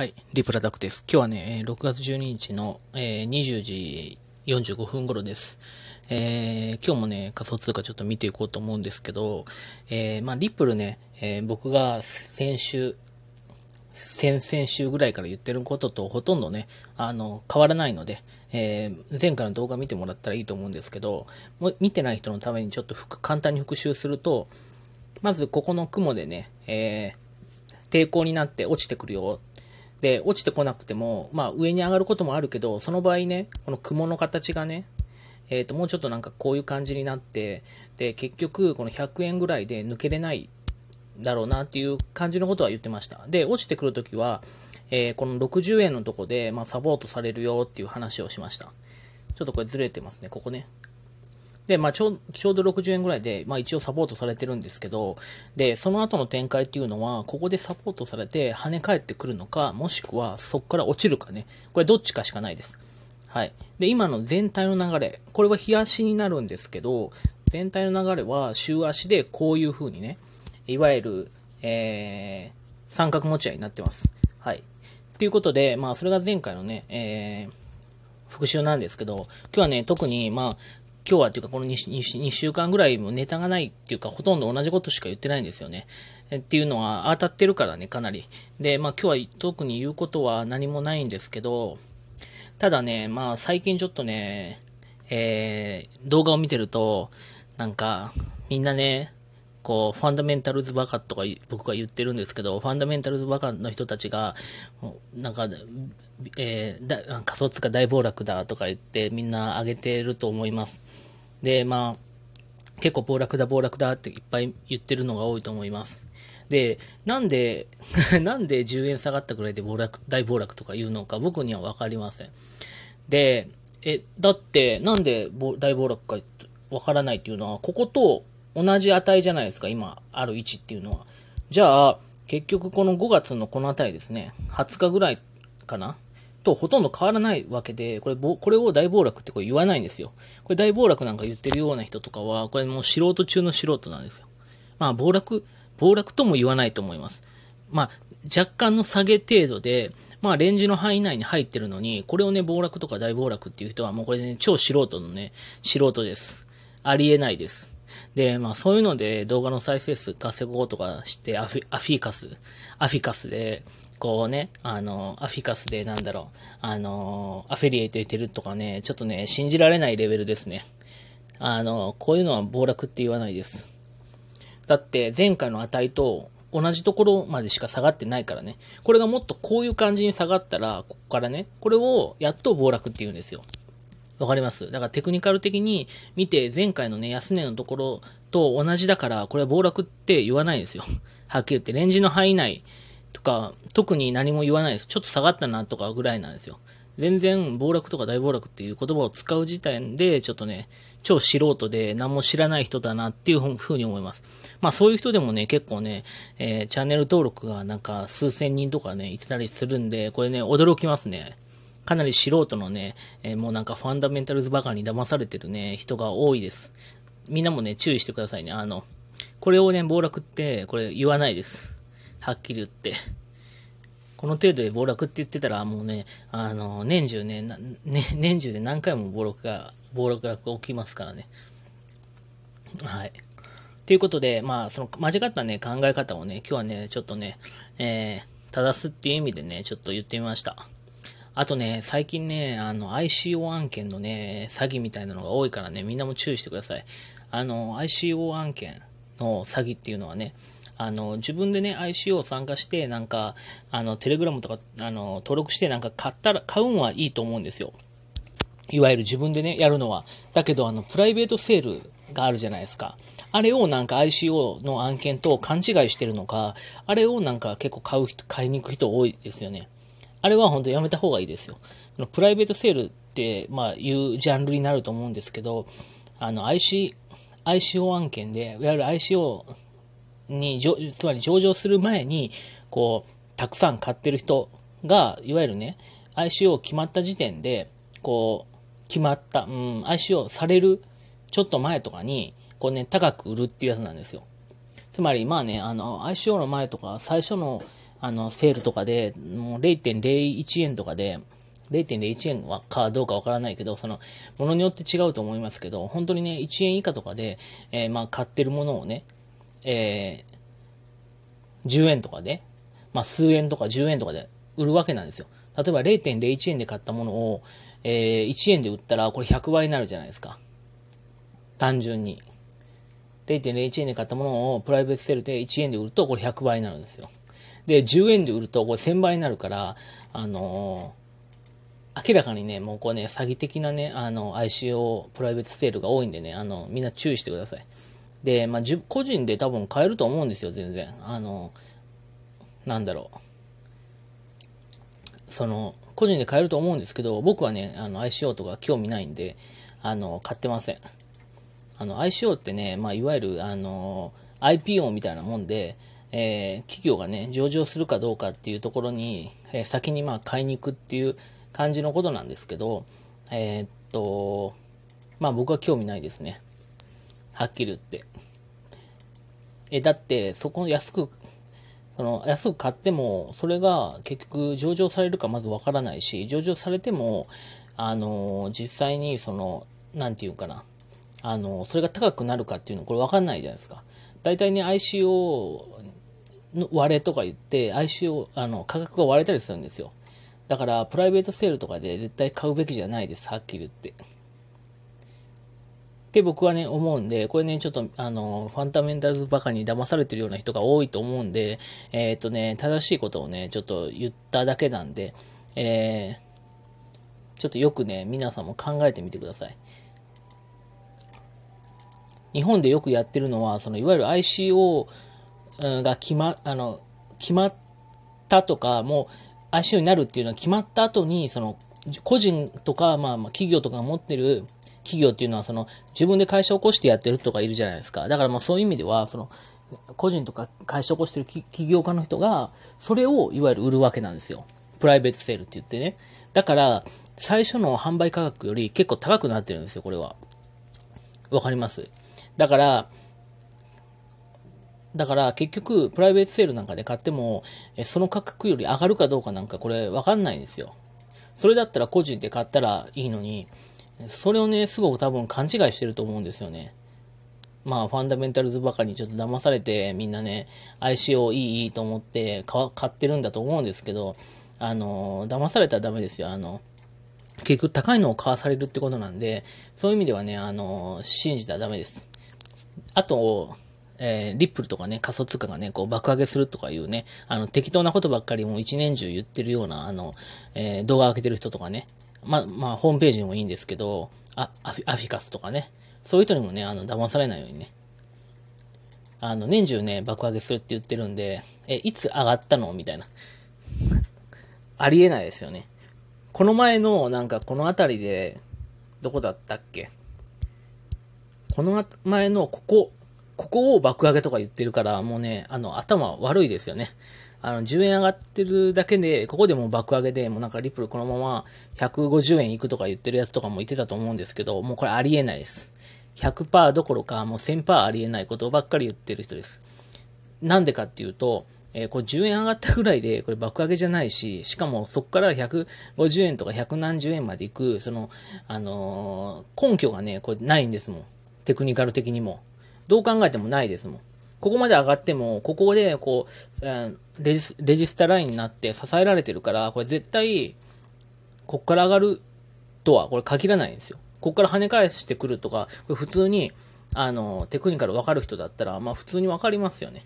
はい、リプラダックです。今日はね、6月12日の、えー、20時45分頃です。えー、今日もね、仮想通貨ちょっと見ていこうと思うんですけど、えー、まあ、リップルね、え僕が先週、先々週ぐらいから言ってることとほとんどね、あの、変わらないので、え前回の動画見てもらったらいいと思うんですけど、も見てない人のためにちょっと簡単に復習すると、まずここの雲でね、え抵抗になって落ちてくるよで、落ちてこなくても、まあ上に上がることもあるけど、その場合ね、この雲の形がね、えっ、ー、と、もうちょっとなんかこういう感じになって、で、結局、この100円ぐらいで抜けれないだろうなっていう感じのことは言ってました。で、落ちてくるときは、えー、この60円のとこで、まあ、サポートされるよっていう話をしました。ちょっとこれずれてますね、ここね。で、まあ、ちょちょうど60円ぐらいで、まあ、一応サポートされてるんですけど、で、その後の展開っていうのは、ここでサポートされて跳ね返ってくるのか、もしくはそこから落ちるかね。これどっちかしかないです。はい。で、今の全体の流れ、これは日足になるんですけど、全体の流れは週足でこういう風にね、いわゆる、えー、三角持ち合いになってます。はい。ということで、まあ、それが前回のね、えー、復習なんですけど、今日はね、特に、まあ、今日はというかこの 2, 2, 2, 週間ぐらいもネタがないっていうかほとんど同じことしか言ってないんですよね。っていうのは当たってるからね、かなり。で、まあ今日は特に言うことは何もないんですけど、ただね、まあ最近ちょっとね、えー、動画を見てると、なんかみんなね、こう、ファンダメンタルズバカとか僕が言ってるんですけど、ファンダメンタルズバカの人たちが、なんか、えー、仮想通貨大暴落だとか言ってみんな上げてると思います。で、まあ、結構暴落だ暴落だっていっぱい言ってるのが多いと思います。で、なんで、なんで10円下がったくらいで暴落、大暴落とか言うのか僕にはわかりません。で、え、だって、なんで大暴落かわからないっていうのは、ここと、同じ値じゃないですか、今ある位置っていうのは。じゃあ、結局この5月のこの辺りですね、20日ぐらいかなとほとんど変わらないわけで、これ、これを大暴落ってこれ言わないんですよ。これ大暴落なんか言ってるような人とかは、これもう素人中の素人なんですよ。まあ暴落、暴落とも言わないと思います。まあ若干の下げ程度で、まあレンジの範囲内に入ってるのに、これをね、暴落とか大暴落っていう人はもうこれね、超素人のね、素人です。ありえないです。で、まあそういうので動画の再生数稼ごうとかしてアフ、アフィカス、アフィカスで、こうね、あの、アフィカスでなんだろう、あの、アフィリエイト入ってるとかね、ちょっとね、信じられないレベルですね。あの、こういうのは暴落って言わないです。だって前回の値と同じところまでしか下がってないからね。これがもっとこういう感じに下がったら、ここからね、これをやっと暴落って言うんですよ。わかります。だからテクニカル的に見て、前回のね、安値のところと同じだから、これは暴落って言わないですよ。はっきり言って、レンジの範囲内とか、特に何も言わないです。ちょっと下がったなとかぐらいなんですよ。全然暴落とか大暴落っていう言葉を使う時点で、ちょっとね、超素人で何も知らない人だなっていうふうに思います。まあそういう人でもね、結構ね、えー、チャンネル登録がなんか数千人とかね、いてたりするんで、これね、驚きますね。かなり素人のね、えー、もうなんかファンダメンタルズばかりに騙されてるね、人が多いです。みんなもね、注意してくださいね。あの、これをね、暴落って、これ言わないです。はっきり言って。この程度で暴落って言ってたら、もうね、あの、年中ね、ね年中で何回も暴落が、暴落が起きますからね。はい。ということで、まあ、その間違ったね、考え方をね、今日はね、ちょっとね、えー、正すっていう意味でね、ちょっと言ってみました。あとね、最近ね、あの、ICO 案件のね、詐欺みたいなのが多いからね、みんなも注意してください。あの、ICO 案件の詐欺っていうのはね、あの、自分でね、ICO 参加して、なんか、あの、テレグラムとか、あの、登録して、なんか買ったら、買うんはいいと思うんですよ。いわゆる自分でね、やるのは。だけど、あの、プライベートセールがあるじゃないですか。あれをなんか ICO の案件と勘違いしてるのか、あれをなんか結構買う人、買いに行く人多いですよね。あれは本当やめた方がいいですよ。プライベートセールって、まあ、いうジャンルになると思うんですけど、あの、IC、ICO 案件で、いわゆる ICO に、つまり上場する前に、こう、たくさん買ってる人が、いわゆるね、ICO 決まった時点で、こう、決まった、うん、ICO されるちょっと前とかに、こうね、高く売るっていうやつなんですよ。つまり、まあね、あの、ICO の前とか、最初のあの、セールとかで、もう0.01円とかで、0.01円はかどうかわからないけど、その、ものによって違うと思いますけど、本当にね、1円以下とかで、えー、まあ、買ってるものをね、えー、10円とかで、まあ、数円とか10円とかで売るわけなんですよ。例えば0.01円で買ったものを、えー、1円で売ったら、これ100倍になるじゃないですか。単純に。0.01円で買ったものをプライベートセールで1円で売ると、これ100倍になるんですよ。で、10円で売るとこれ1000倍になるから、あのー、明らかにね、もうこうね、詐欺的なね、あの、ICO プライベートセールが多いんでね、あの、みんな注意してください。で、まあ、個人で多分買えると思うんですよ、全然。あの、なんだろう。その、個人で買えると思うんですけど、僕はね、あの、ICO とか興味ないんで、あの、買ってません。あの、ICO ってね、まあ、いわゆる、あの、IPO みたいなもんで、えー、企業がね、上場するかどうかっていうところに、えー、先にまあ買いに行くっていう感じのことなんですけど、えー、っと、まあ僕は興味ないですね。はっきり言って。え、だって、そこの安く、その安く買っても、それが結局上場されるかまずわからないし、上場されても、あの実際にその、なんていうかな、あのそれが高くなるかっていうの、これわかんないじゃないですか。大体ね、IC o の割れとか言って、i c を、あの、価格が割れたりするんですよ。だから、プライベートセールとかで絶対買うべきじゃないです、はっきり言って。って僕はね、思うんで、これね、ちょっと、あの、ファンダメンタルズばかに騙されてるような人が多いと思うんで、えー、っとね、正しいことをね、ちょっと言っただけなんで、えー、ちょっとよくね、皆さんも考えてみてください。日本でよくやってるのは、その、いわゆる ICO、が決ま、あの、決まったとか、もう ICO になるっていうのは決まった後に、その、個人とか、まあ、企業とかが持ってる企業っていうのは、その、自分で会社を起こしてやってる人がいるじゃないですか。だからまあそういう意味では、その、個人とか会社を起こしてる起業家の人が、それをいわゆる売るわけなんですよ。プライベートセールって言ってね。だから、最初の販売価格より結構高くなってるんですよ、これは。わかりますだから、だから結局、プライベートセールなんかで買っても、その価格より上がるかどうかなんかこれわかんないんですよ。それだったら個人で買ったらいいのに、それをね、すごく多分勘違いしてると思うんですよね。まあ、ファンダメンタルズばかりにちょっと騙されて、みんなね、ICO いいいいと思って買ってるんだと思うんですけど、あの、騙されたらダメですよ。あの、結局高いのを買わされるってことなんで、そういう意味ではね、あの、信じたらダメです。あと、えー、リップルとかね、仮想通貨がね、こう爆上げするとかいうね、あの、適当なことばっかりもう一年中言ってるような、あの、えー、動画開けてる人とかね、ま、まあ、ホームページにもいいんですけど、あ、アフィアフィカスとかね、そういう人にもね、あの、騙されないようにね、あの、年中ね、爆上げするって言ってるんで、え、いつ上がったのみたいな。ありえないですよね。この前の、なんかこの辺りで、どこだったっけこの前の、ここ、ここを爆上げとか言ってるから、もうね、あの、頭悪いですよね。あの、10円上がってるだけで、ここでもう爆上げで、もうなんかリプルこのまま150円いくとか言ってるやつとかもいてたと思うんですけど、もうこれありえないです。100%どころか、もう1000%ありえないことばっかり言ってる人です。なんでかっていうと、えー、これ10円上がったぐらいで、これ爆上げじゃないし、しかもそこから150円とか100何十円までいく、その、あのー、根拠がね、これないんですもん。テクニカル的にも。どう考えてもないですもん。ここまで上がっても、ここで、こう、レジレジスタラインになって支えられてるから、これ絶対、こっから上がるとは、これ限らないんですよ。こっから跳ね返してくるとか、これ普通に、あの、テクニカル分かる人だったら、まあ普通に分かりますよね。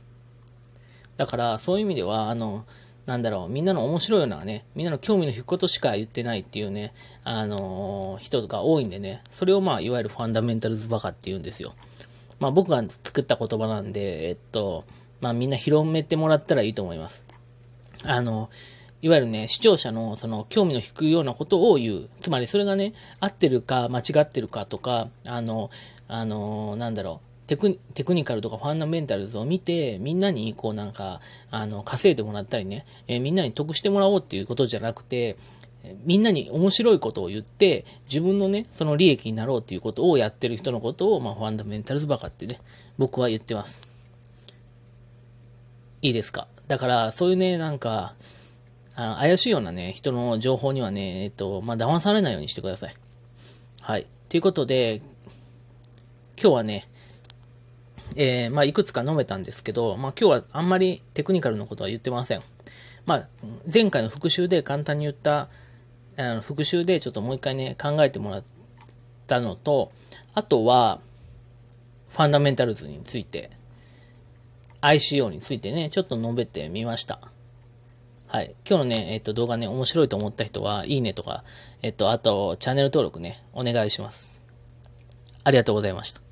だから、そういう意味では、あの、なんだろう、みんなの面白いようなね、みんなの興味の引くことしか言ってないっていうね、あのー、人が多いんでね、それをまあ、いわゆるファンダメンタルズバカって言うんですよ。まあ僕が作った言葉なんで、えっと、まあみんな広めてもらったらいいと思います。あの、いわゆるね、視聴者のその興味の引くようなことを言う。つまりそれがね、合ってるか間違ってるかとか、あの、あの、なんだろう。テクテクニカルとかファンダメンタルズを見て、みんなにこうなんか、あの、稼いでもらったりね、えー、みんなに得してもらおうっていうことじゃなくて、みんなに面白いことを言って、自分のね、その利益になろうということをやってる人のことを、まあ、ファンダメンタルズバカってね、僕は言ってます。いいですか。だから、そういうね、なんか、あ怪しいようなね、人の情報にはね、えっと、まあ、騙されないようにしてください。はい。ということで、今日はね、えー、まあ、いくつか述べたんですけど、まあ、今日はあんまりテクニカルのことは言ってません。まあ、前回の復習で簡単に言った、あの復習でちょっともう一回ね、考えてもらったのと、あとは、ファンダメンタルズについて、ICO についてね、ちょっと述べてみました。はい。今日のね、えっ、と、動画ね、面白いと思った人は、いいねとか、えっ、と、あと、チャンネル登録ね、お願いします。ありがとうございました。